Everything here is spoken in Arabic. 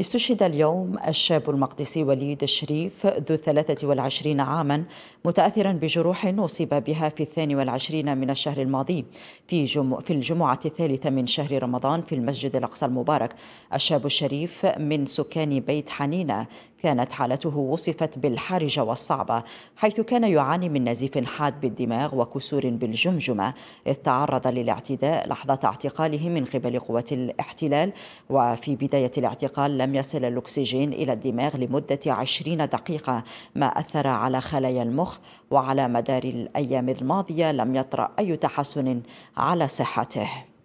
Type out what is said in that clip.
استشهد اليوم الشاب المقدسي وليد الشريف ذو 23 عاما متأثرا بجروح أصيب بها في الثاني والعشرين من الشهر الماضي في, جم... في الجمعة الثالثة من شهر رمضان في المسجد الأقصى المبارك الشاب الشريف من سكان بيت حنينة كانت حالته وصفت بالحرجة والصعبة حيث كان يعاني من نزيف حاد بالدماغ وكسور بالجمجمة إذ تعرض للاعتداء لحظة اعتقاله من قبل قوة الاحتلال وفي بداية الاعتقال لم يصل الأكسجين إلى الدماغ لمدة عشرين دقيقة ما أثر على خلايا المخ وعلى مدار الأيام الماضية لم يطرأ أي تحسن على صحته